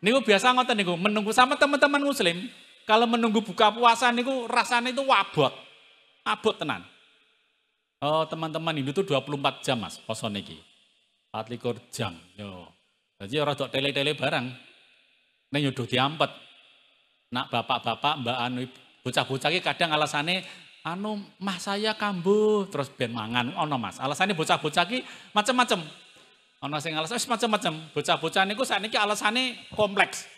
niku biasa ngoten niku menunggu sama teman-teman muslim kalau menunggu buka puasa niku rasanya itu wabot abot tenan oh teman-teman ini tuh 24 jam mas kosong niki 4 jam yo jadi orang dok tele-tele barang nih yuduh diampet Nak bapak-bapak, mbak anu bocah-bocah ini kadang alasannya anu mah saya kambuh terus ben mangan no Mas. Alasannya bocah-bocah ini macam-macam. Ono sing alasan macam-macam. Bocah-bocah ini saat ini alasannya kompleks.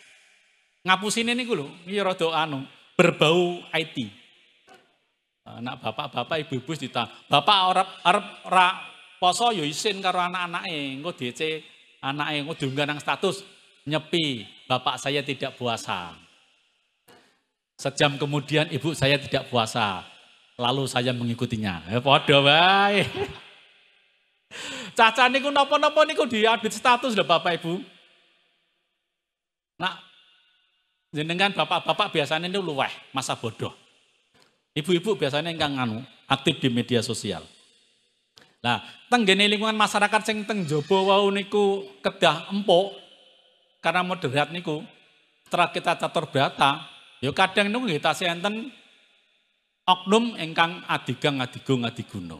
ngapusin ini gue lo rodo anu berbau IT. Eh, nak bapak-bapak ibu-ibu ditang, bapak Arab Arab ra poso yo ya isin karo anak-anake, gue DC anake gue diunggah nang status nyepi, bapak saya tidak puasa. Sejam kemudian ibu saya tidak puasa. Lalu saya mengikutinya. Eh, podo baik. Caca niku nopo-nopo niku diadit status lho Bapak Ibu. Nak jenengan bapak-bapak biasanya ini luweh masa bodoh. Ibu-ibu biasanya enggak nganu aktif di media sosial. Nah, tenggene lingkungan masyarakat sing teng jaba wau niku kedah empuk karena moderat niku setelah kita catur bata Ya kadang niku nggih tasih enten oknum ingkang adigang adigung adiguna.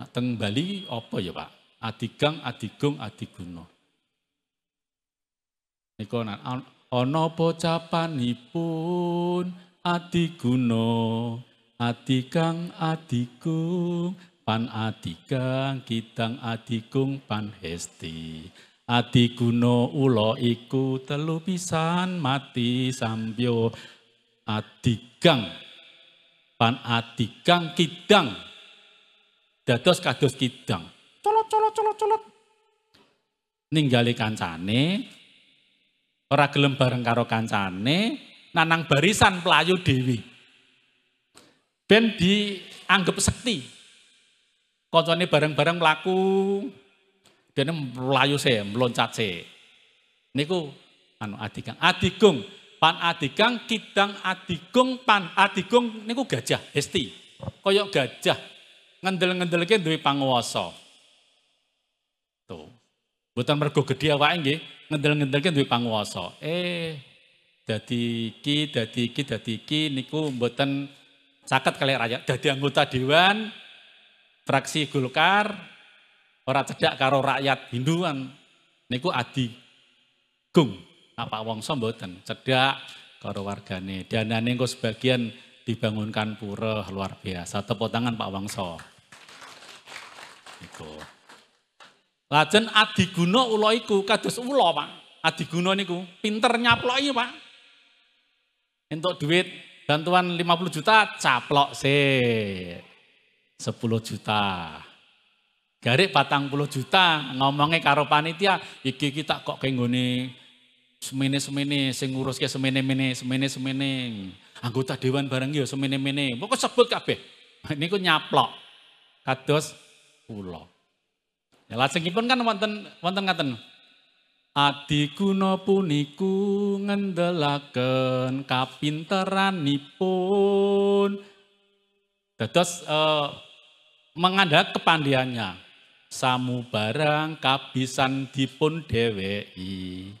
Nah, teng Bali apa ya, Pak? Adigang adigung adiguna. Niku nan ana pocapanipun adiguna, adigang adigung pan adigang kidang adigung pan hesti. Adi guno ulo iku telu pisan mati sambyo adigang pan adigang kidang dados kados kidang colot colot colot colot ninggali kancane ora gelem bareng karo kancane nanang barisan pelayu dewi ben dianggap sekti koncone bareng-bareng melaku -bareng dene mlayu se, meloncat se. Niku anu adikang, adikung pan adikang, kidang adikung pan adikung niku gajah hesti. Koyok gajah ngendel-ngendelke duwe panguwasa. Tuh. Mboten mergo gedhe awake nggih, ngendel-ngendelke duwe panguwasa. Eh dadi iki, dadi iki, dadi iki niku mboten caket kali rakyat. Dadi anggota dewan fraksi Golkar Orang cedak karo rakyat Hinduan niku adi gung apa wong mboten cedak karo wargane danane engko sebagian dibangunkan pura luar biasa tepuk tangan Pak Wangso. lajen adi guno ula iku kados ulo Pak adi guno niku pinter iya Pak untuk duit bantuan 50 juta caplok sih 10 juta Garek patang puluh juta ngomongnya karo panitia, iki kita kok kenggone semene semene, sing ngurus ke semene mene, semene semene. Anggota dewan bareng ya semene mene. Pokok sebut kabeh. Nah, ini ku nyaplok. Kados pulau. Ya lajengipun kan wonten wonten ngaten. Adi kuno puniku ngendelaken kapinteranipun. Dados eh, mengandalkan kepandiannya. samu barang kabisan dipun dheweki.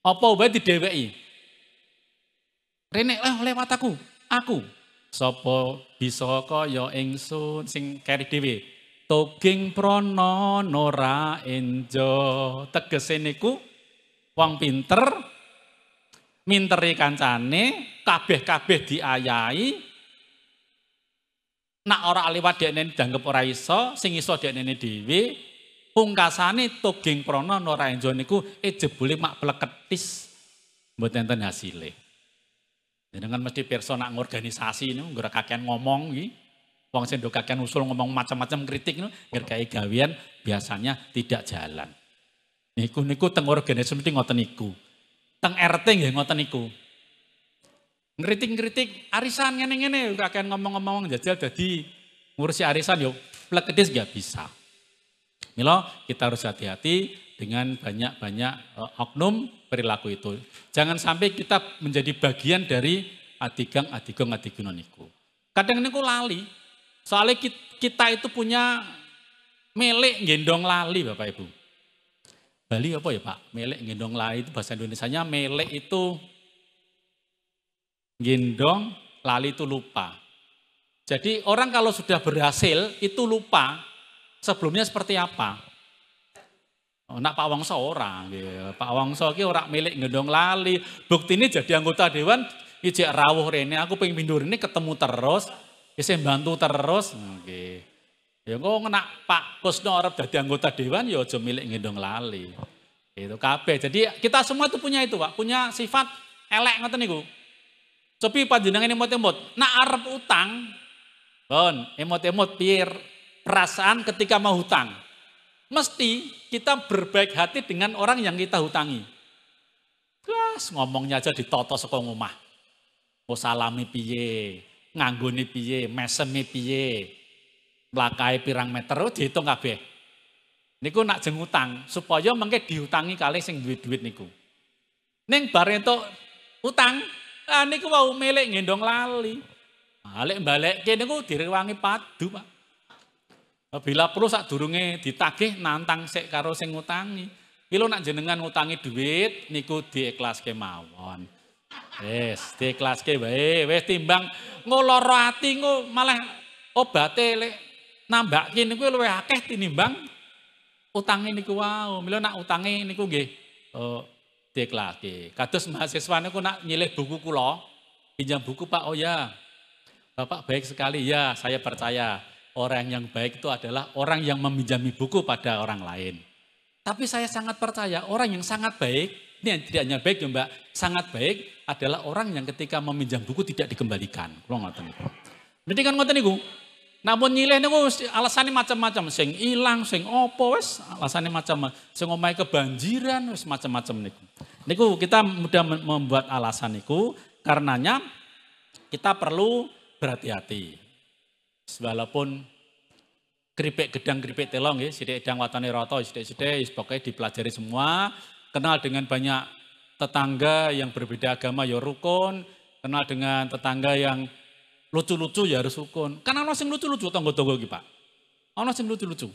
Apa wae di dheweki? Renek lah lewat aku, aku. Sopo bisa kaya ingsun sing keri dhewe. Toging prana nora enjo. Tegese niku wong pinter minteri kancane kabeh-kabeh diayahi Nak ora liwat dekne dianggep ora iso, sing iso dekne dhewe. Pungkasane prono prana ora enjo niku e jebule mak pleketis mboten enten hasile. Dengan mesti pirsa organisasi ini, niku kakean ngomong iki. Wong sing kakean usul ngomong macam-macam kritik niku gergawe gawean biasanya tidak jalan. Niku niku teng organisasi mesti ngoten niku. Teng RT nggih ngoten niku ngeritik-ngeritik arisan ngene-ngene kakean ngomong-ngomong jajal jadi ngurusi arisan yuk plekedis gak bisa. Milo kita harus hati-hati dengan banyak-banyak eh, oknum perilaku itu. Jangan sampai kita menjadi bagian dari adigang adigong adigunoniku. Kadang ini aku lali. Soalnya kita itu punya melek gendong lali Bapak Ibu. Bali apa ya Pak? Melek gendong lali itu bahasa Indonesia-nya melek itu gendong, lali itu lupa. Jadi orang kalau sudah berhasil itu lupa sebelumnya seperti apa. Oh, nak Pak Wongso orang, ya. Pak Wongso ki orang milik gendong lali. Bukti ini jadi anggota dewan, ijek rawuh rene, aku pengen pindu ini ketemu terus, bisa ya bantu terus. Oke. Ya kok ngenak Pak Kusno Arab jadi anggota dewan ya aja milik gendong lali. Itu kabeh. Jadi kita semua itu punya itu, Pak, punya sifat elek ngoten niku. Sepi panjenengan emot-emot. Nak arep utang, bon, emot-emot pir perasaan ketika mau hutang. Mesti kita berbaik hati dengan orang yang kita hutangi. Kelas ngomongnya aja ditoto saka omah. salami piye, ngangguni piye, mesemi piye. belakai pirang meter oh, dihitung kabeh. Niku nak jeng utang supaya mengke diutangi kali sing duit-duit niku. Neng bareng itu utang lah niku wau melek ngendong lali. Ah, Balik kene niku direwangi padu, Pak. Bila perlu sak durunge ditagih nantang sik karo sing ngutangi. Kilo nak jenengan ngutangi duit niku diikhlaske mawon. Wis, yes, ke bae. Wes timbang ngoloro ati malah malah obate lek kini ku luwe akeh tinimbang utangi niku wau. milo nak utangi niku nggih oh, diklake. Kados mahasiswa niku nak nyilih buku kula, pinjam buku Pak, oh ya. Bapak baik sekali, ya saya percaya. Orang yang baik itu adalah orang yang meminjami buku pada orang lain. Tapi saya sangat percaya orang yang sangat baik, ini yang tidak hanya baik ya mbak, sangat baik adalah orang yang ketika meminjam buku tidak dikembalikan. Kalau ngoten Berarti kan ngerti niku, namun ini niku alasannya macam-macam, sing ilang, sing opo wes alasannya macam, sing omahe kebanjiran wes macam-macam niku. Niku kita mudah membuat alasan niku, karenanya kita perlu berhati-hati. Walaupun keripik gedang keripik telong ya, sidik edang watane roto, sidik-sidik pokoknya dipelajari semua, kenal dengan banyak tetangga yang berbeda agama ya rukun, kenal dengan tetangga yang lucu-lucu ya harus rukun. Karena ono sing lucu-lucu tangga-tangga iki, Pak. Ono sing lucu-lucu.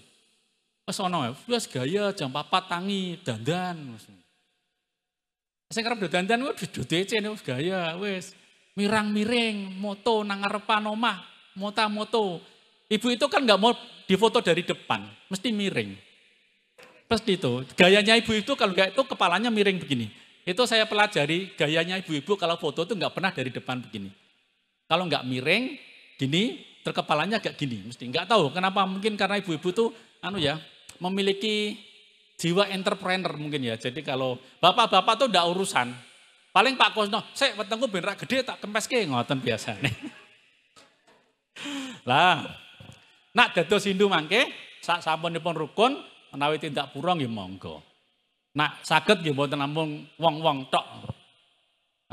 wes ono ya, wis gaya jam 4 tangi dandan wis. Sing kerep dandan kuwi dodece wis gaya wes Mirang-miring, moto nang ngarepan omah, mota-moto. Ibu itu kan nggak mau difoto dari depan, mesti miring. Pasti itu. Gayanya ibu itu kalau nggak itu kepalanya miring begini. Itu saya pelajari gayanya ibu-ibu kalau foto itu nggak pernah dari depan begini kalau nggak miring, gini, terkepalanya agak gini. Mesti nggak tahu kenapa, mungkin karena ibu-ibu tuh anu ya, memiliki jiwa entrepreneur mungkin ya. Jadi kalau bapak-bapak tuh ndak urusan. Paling Pak Kosno, saya wetengku ben gede tak kempes ke ngoten biasane. lah, nak dados sindu mangke sak sampunipun rukun menawi tindak purong nggih ya monggo. Nak sakit nggih ya mboten namung wong-wong tok.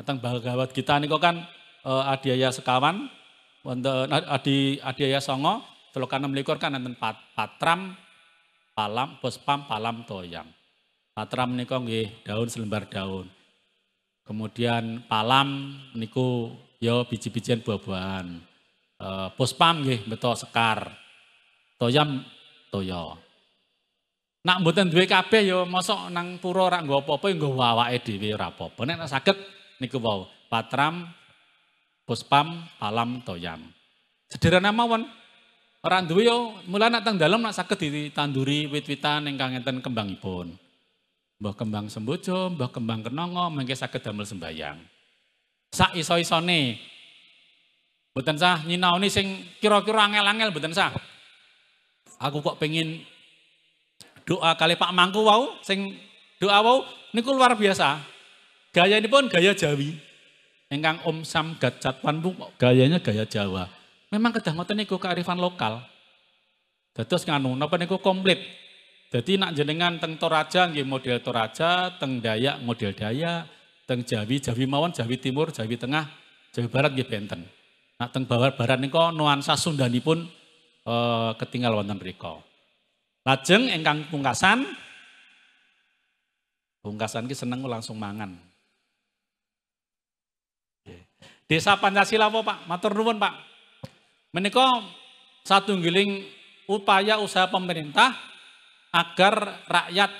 Atang bahagawat kita nih, kok kan uh, adiaya sekawan wonten eh, adi adiaya songo telukan enam likur kan enten pat, patram palam bospam palam toyang. Patram niko nggih daun selembar daun. Kemudian palam niku yo ya biji-bijian buah-buahan. Uh, eh, pospam nggih beto sekar. Toyam toyo, Nak mboten duwe kabeh yo ya mosok nang pura ora nggo apa-apa ya nggo awake dhewe ora apa-apa. Nek niku wau patram Puspam Palam Toyam. Sederhana mawon. Orang duwe yo mulai nak teng dalem nak di ditanduri wit-witan yang kangen kembang kembangipun. Mbah kembang sembojo, mbah kembang kenongo, mengke sakit damel sembayang. Sak iso iso ne. bukan sah nyinau nyinaoni sing kira-kira angel-angel bukan sah. Aku kok pengin doa kali Pak Mangku Wow, sing doa Wow niku luar biasa. Gaya ini pun gaya Jawi. Engkang Om Sam Gajat panbu, gayanya gaya Jawa. Memang kedah ngoten niku kearifan lokal. Dados nganu napa niku komplit. Jadi nak jenengan teng Toraja nggih model Toraja, teng Dayak model Dayak, teng Jawi Jawi mawon, Jawi Timur, Jawi Tengah, Jawi Barat nggih benten. Nak teng Barat Barat niku nuansa Sundanipun e, ketinggal wonten mriku. Lajeng engkang pungkasan pungkasan ki seneng langsung mangan. Desa Pancasila apa Pak? Matur nuwun Pak. satu giling upaya usaha pemerintah agar rakyat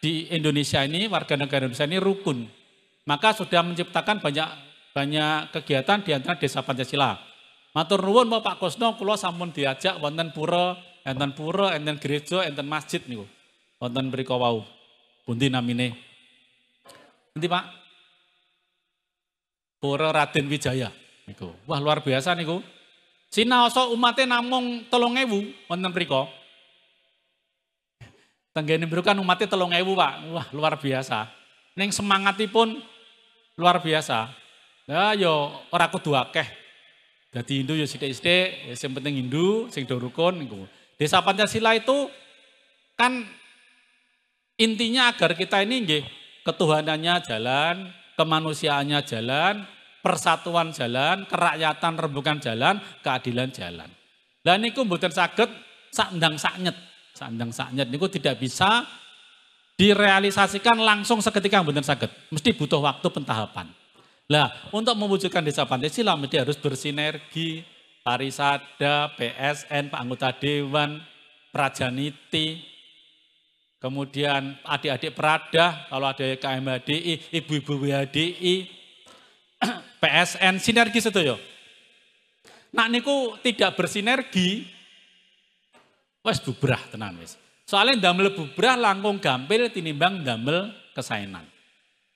di Indonesia ini, warga negara Indonesia ini rukun. Maka sudah menciptakan banyak banyak kegiatan di antara Desa Pancasila. Matur nuwun Pak Kosno kula sampun diajak wonten pura, enten pura, enten gereja, enten masjid niku. Wonten mriku wau. Pundi namine? Nanti Pak. Pura Raden Wijaya niku. Wah luar biasa niku. oso umate namung 3000 wonten mriku. Tenggene umatnya umate ewu Pak. Wah luar biasa. semangati pun luar biasa. Ya yo ora kudu akeh. Jadi Hindu yo sidik. Ya, yang penting Hindu, sing dorukun. niku. Desa Pancasila itu kan intinya agar kita ini nge, ketuhanannya jalan, kemanusiaannya jalan, persatuan jalan, kerakyatan rembukan jalan, keadilan jalan. Lah niku mboten saged sandang saknyet. Sandang saknyet niku tidak bisa direalisasikan langsung seketika mboten saged. Mesti butuh waktu pentahapan. Lah, untuk mewujudkan desa pantai silam mesti harus bersinergi, parisada, PSN, Pak anggota dewan, prajaniti, kemudian adik-adik Prada, kalau ada KMHDI, ibu-ibu WHDI, PSN, sinergi setuju. Nak niku tidak bersinergi, wes bubrah tenan wes. Soalnya damel bubrah langkung gampil tinimbang damel kesainan.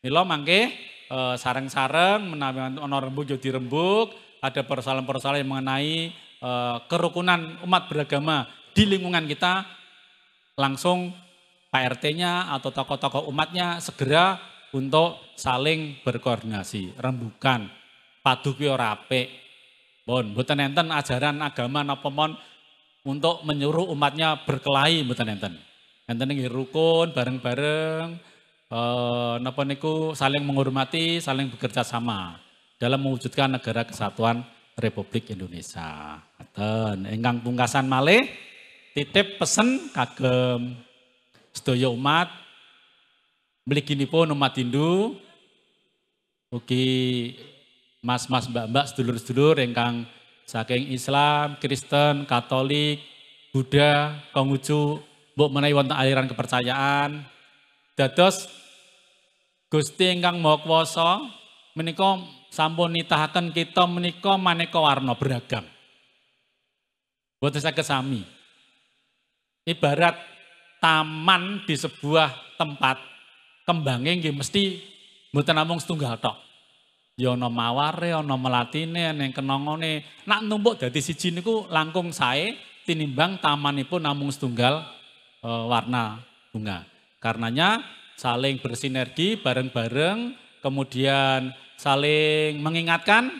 Milo mangke eh, sarang-sarang menawi ono rembuk jadi ya rembuk, ada persoalan-persoalan yang mengenai e, kerukunan umat beragama di lingkungan kita langsung prt nya atau tokoh-tokoh umatnya segera untuk saling berkoordinasi, rembukan, padu ki ora Bon, mboten enten ajaran agama napa mon untuk menyuruh umatnya berkelahi mboten enten. Enten nggih rukun bareng-bareng eh napa niku saling menghormati, saling bekerja sama dalam mewujudkan negara kesatuan Republik Indonesia. Ngeten, enggang pungkasan malih titip pesen kagem sedaya umat mliginipun umat Hindu ugi mas-mas mbak-mbak sedulur-sedulur ingkang saking Islam, Kristen, Katolik, Buddha, Konghucu, mbok menawi wonten aliran kepercayaan dados Gusti ingkang Maha Kuwasa menika sampun nitahaken kita menika maneka warna beragam. Boten saged sami. Ibarat taman di sebuah tempat kembangnya nggih mesti mboten namung setunggal tok. Ya ana maware, ana melatine, ning kenongone. Nak numpuk dadi siji niku langkung sae tinimbang tamanipun namung setunggal e, warna bunga. Karenanya saling bersinergi bareng-bareng, kemudian saling mengingatkan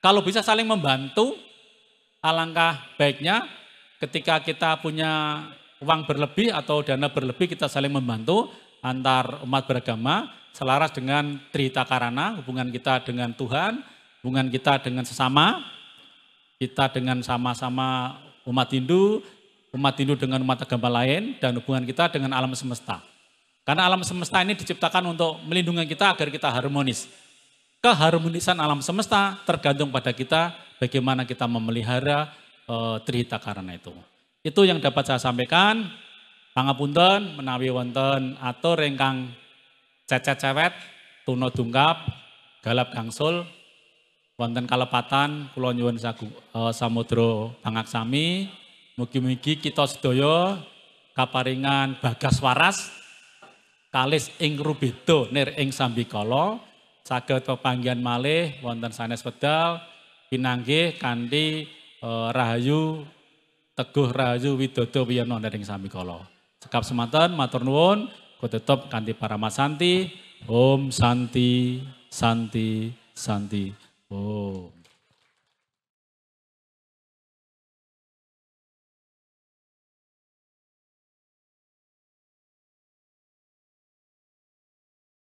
kalau bisa saling membantu alangkah baiknya ketika kita punya uang berlebih atau dana berlebih kita saling membantu antar umat beragama selaras dengan Trita Karana, hubungan kita dengan Tuhan, hubungan kita dengan sesama, kita dengan sama-sama umat Hindu, umat Hindu dengan umat agama lain, dan hubungan kita dengan alam semesta. Karena alam semesta ini diciptakan untuk melindungi kita agar kita harmonis. Keharmonisan alam semesta tergantung pada kita bagaimana kita memelihara e, eh, Trihita Karana itu. Itu yang dapat saya sampaikan. Pangapunten menawi wonten atur ingkang cecet cewet tuno dungkap galap gangsul wonten kalepatan kula nyuwun sagu e, samudra pangaksami mugi-mugi kita sedaya kaparingan bagas waras kalis ing rubedo nir ing sambikala saged pepanggihan malih wonten sanes pedal pinanggih kanthi e, rahayu Teguh Rahayu Widodo Wiyono Nering Samikolo. Sekap Sematan matur nuwun, tetep Kanti para Om Santi, Santi, Santi. Om.